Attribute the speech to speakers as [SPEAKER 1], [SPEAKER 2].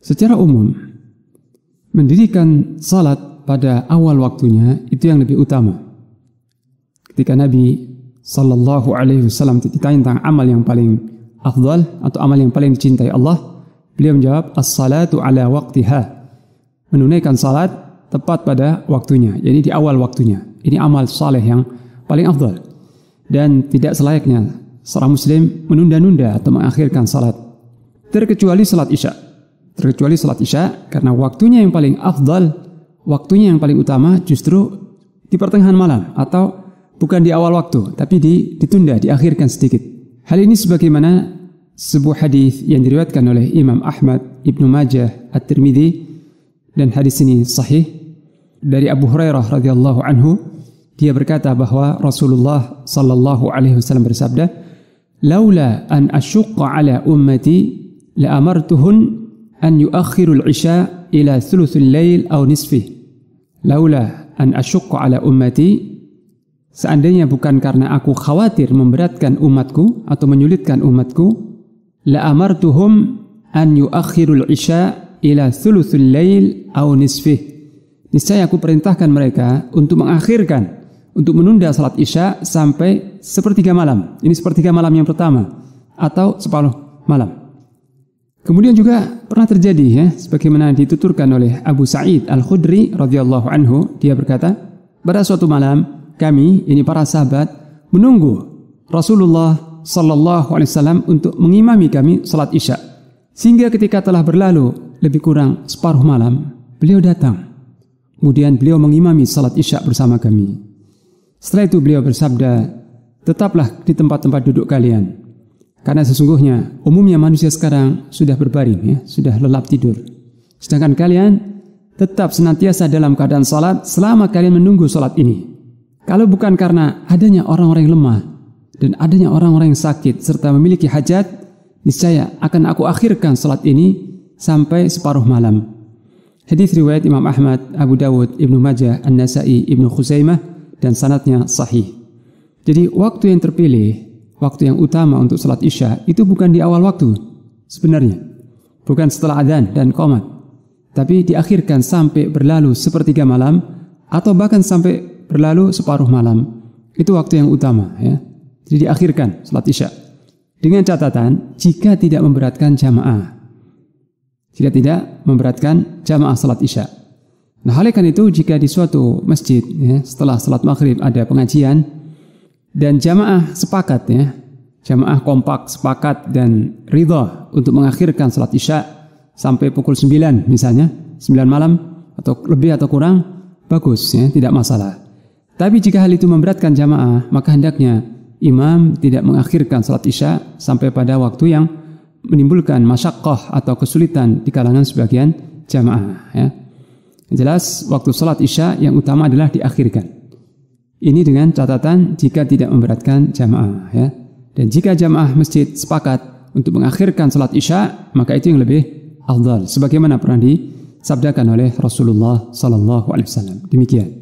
[SPEAKER 1] Secara umum, mendirikan salat pada awal waktunya itu yang lebih utama. Ketika Nabi Sallallahu Alaihi Wasallam ditanya tentang amal yang paling afdal atau amal yang paling dicintai Allah, beliau menjawab as-salatu ala waqtiha. Menunaikan salat tepat pada waktunya, jadi di awal waktunya. Ini amal saleh yang paling afdal. Dan tidak selayaknya seorang muslim menunda-nunda atau mengakhirkan salat terkecuali salat Isya terkecuali sholat isya karena waktunya yang paling afdal, waktunya yang paling utama justru di pertengahan malam atau bukan di awal waktu tapi di, ditunda, diakhirkan sedikit. Hal ini sebagaimana sebuah hadis yang diriwayatkan oleh Imam Ahmad, Ibnu Majah, At-Tirmidzi dan hadis ini sahih dari Abu Hurairah radhiyallahu anhu dia berkata bahwa Rasulullah sallallahu alaihi wasallam bersabda laula an asyqa ala ummati la amartuhun أن yuakhirul العشاء إلى ثلث الليل أو نصفه لولا أن أشق على أمتي Seandainya bukan karena aku khawatir memberatkan umatku atau menyulitkan umatku, la amartuhum an yuakhirul isya ila thuluthul lail au nisfih. Niscaya aku perintahkan mereka untuk mengakhirkan, untuk menunda salat isya sampai sepertiga malam. Ini sepertiga malam yang pertama atau separuh malam. Kemudian juga pernah terjadi ya, sebagaimana dituturkan oleh Abu Sa'id Al-Khudri radhiyallahu anhu, dia berkata, pada suatu malam kami, ini para sahabat, menunggu Rasulullah sallallahu alaihi wasallam untuk mengimami kami salat Isya. Sehingga ketika telah berlalu lebih kurang separuh malam, beliau datang. Kemudian beliau mengimami salat Isya bersama kami. Setelah itu beliau bersabda, "Tetaplah di tempat-tempat duduk kalian." Karena sesungguhnya umumnya manusia sekarang sudah berbaring ya, sudah lelap tidur. Sedangkan kalian tetap senantiasa dalam keadaan salat selama kalian menunggu salat ini. Kalau bukan karena adanya orang-orang yang lemah dan adanya orang-orang yang sakit serta memiliki hajat, niscaya akan aku akhirkan salat ini sampai separuh malam. Hadis riwayat Imam Ahmad, Abu Dawud, Ibnu Majah, An-Nasai, Ibnu Khuzaimah dan sanatnya sahih. Jadi waktu yang terpilih waktu yang utama untuk salat isya itu bukan di awal waktu sebenarnya. Bukan setelah adzan dan komat. Tapi diakhirkan sampai berlalu sepertiga malam atau bahkan sampai berlalu separuh malam. Itu waktu yang utama ya. Jadi diakhirkan salat isya. Dengan catatan, jika tidak memberatkan jamaah. Jika tidak memberatkan jamaah salat isya. Nah, hal itu jika di suatu masjid ya, setelah salat maghrib ada pengajian, dan jamaah sepakat ya, jamaah kompak sepakat dan ridho untuk mengakhirkan sholat isya sampai pukul 9 misalnya, 9 malam atau lebih atau kurang, bagus ya, tidak masalah. Tapi jika hal itu memberatkan jamaah, maka hendaknya imam tidak mengakhirkan sholat isya sampai pada waktu yang menimbulkan masyakoh atau kesulitan di kalangan sebagian jamaah. Ya. Jelas, waktu sholat isya yang utama adalah diakhirkan. Ini dengan catatan jika tidak memberatkan jamaah ya. Dan jika jamaah masjid sepakat untuk mengakhirkan salat Isya, maka itu yang lebih afdal sebagaimana pernah disabdakan oleh Rasulullah sallallahu alaihi wasallam. Demikian.